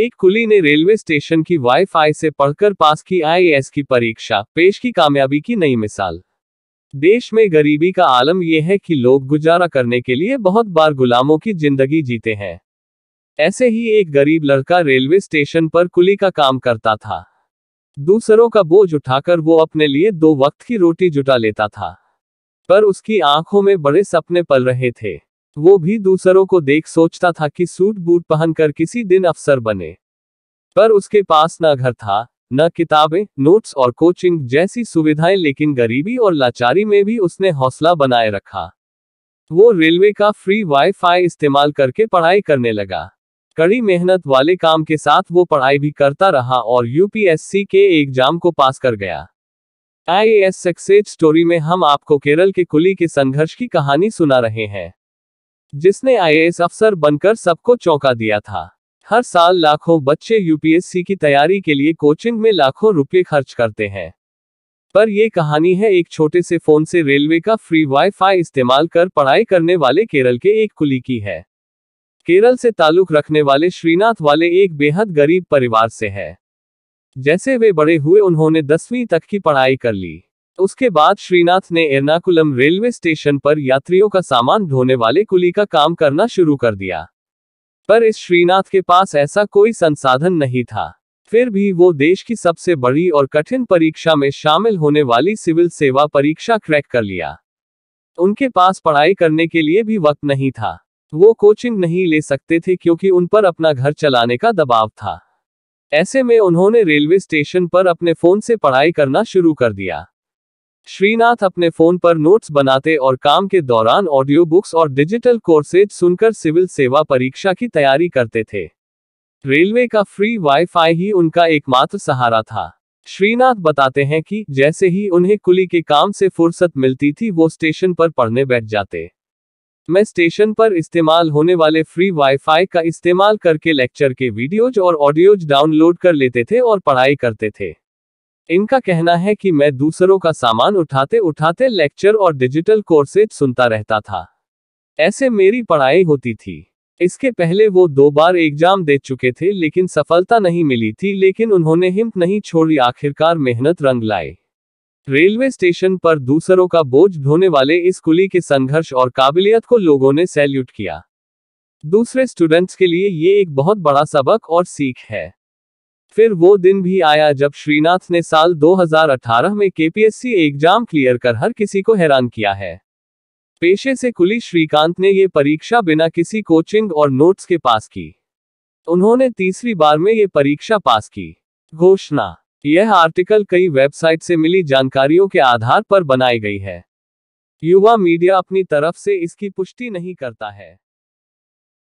एक कुली ने railway station की वाईफाई से पढ़कर पास की आईएएस की परीक्षा पेश की कामयाबी की नई मिसाल देश में गरीबी का आलम यह है कि लोग गुजारा करने के लिए बहुत बार गुलामों की जिंदगी जीते हैं ऐसे ही एक गरीब लड़का रेलवे स्टेशन पर कुली का काम करता था दूसरों का बोझ उठाकर वो अपने लिए दो वक्त की रोटी जुटा लेता था पर उसकी आंखों में बड़े सपने पल रहे थे तो वो भी दूसरों को देख सोचता था कि सूट बूट पहनकर किसी दिन अफसर बने पर उसके पास न घर था न किताबें नोट्स और कोचिंग जैसी सुविधाएं लेकिन गरीबी और लाचारी में भी उसने हौसला बनाए रखा वो रेलवे का फ्री वाईफाई इस्तेमाल करके पढ़ाई करने लगा कड़ी मेहनत वाले काम के साथ वो पढ़ाई भी करता रहा और यूपीएससी के एग्जाम को पास कर गया आई सक्सेस स्टोरी में हम आपको केरल के कुली के संघर्ष की कहानी सुना रहे हैं जिसने आईएएस अफसर बनकर सबको चौंका दिया था हर साल लाखों बच्चे यूपीएससी की तैयारी के लिए कोचिंग में लाखों रुपये खर्च करते हैं पर यह कहानी है एक छोटे से फोन से रेलवे का फ्री वाईफाई इस्तेमाल कर पढ़ाई करने वाले केरल के एक कुली की है केरल से ताल्लुक रखने वाले श्रीनाथ वाले एक बेहद गरीब परिवार से है जैसे वे बड़े हुए उन्होंने दसवीं तक की पढ़ाई कर ली उसके बाद श्रीनाथ ने एर्नाकुलम रेलवे स्टेशन पर यात्रियों का सामान ढोने वाले कुली का काम करना शुरू कर दिया पर इस श्रीनाथ के पास ऐसा कोई संसाधन नहीं था फिर भी वो देश की सबसे बड़ी और कठिन परीक्षा में शामिल होने वाली सिविल सेवा परीक्षा क्रैक कर लिया उनके पास पढ़ाई करने के लिए भी वक्त नहीं था वो कोचिंग नहीं ले सकते थे क्योंकि उन पर अपना घर चलाने का दबाव था ऐसे में उन्होंने रेलवे स्टेशन पर अपने फोन से पढ़ाई करना शुरू कर दिया श्रीनाथ अपने फोन पर नोट्स बनाते और काम के दौरान ऑडियो बुक्स और डिजिटल कोर्सेज सुनकर सिविल सेवा परीक्षा की तैयारी करते थे रेलवे का फ्री वाईफाई ही उनका एकमात्र सहारा था श्रीनाथ बताते हैं कि जैसे ही उन्हें कुली के काम से फुर्सत मिलती थी वो स्टेशन पर पढ़ने बैठ जाते मैं स्टेशन पर इस्तेमाल होने वाले फ्री वाईफाई का इस्तेमाल करके लेक्चर के वीडियोज और ऑडियोज डाउनलोड कर लेते थे और पढ़ाई करते थे इनका कहना है कि मैं दूसरों का सामान उठाते उठाते लेक्चर और डिजिटल कोर्सेज सुनता रहता था ऐसे मेरी पढ़ाई होती थी इसके पहले वो दो बार एग्जाम दे चुके थे लेकिन सफलता नहीं मिली थी लेकिन उन्होंने हिम्मत नहीं छोड़ी आखिरकार मेहनत रंग लाए रेलवे स्टेशन पर दूसरों का बोझ ढोने वाले इस कुली के संघर्ष और काबिलियत को लोगों ने सैल्यूट किया दूसरे स्टूडेंट्स के लिए ये एक बहुत बड़ा सबक और सीख है फिर वो दिन भी आया जब श्रीनाथ ने साल 2018 में केपीएससी एग्जाम क्लियर कर हर किसी को हैरान किया है पेशे से कुली श्रीकांत ने ये परीक्षा बिना किसी कोचिंग और नोट्स के पास की उन्होंने तीसरी बार में ये परीक्षा पास की घोषणा यह आर्टिकल कई वेबसाइट से मिली जानकारियों के आधार पर बनाई गई है युवा मीडिया अपनी तरफ से इसकी पुष्टि नहीं करता है